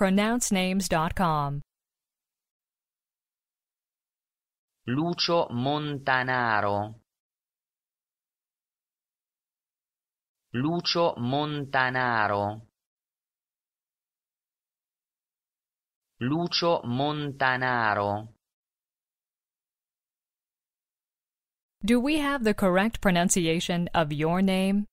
pronouncenames.com. Lucio Montanaro Lucio Montanaro Lucio Montanaro Do we have the correct pronunciation of your name?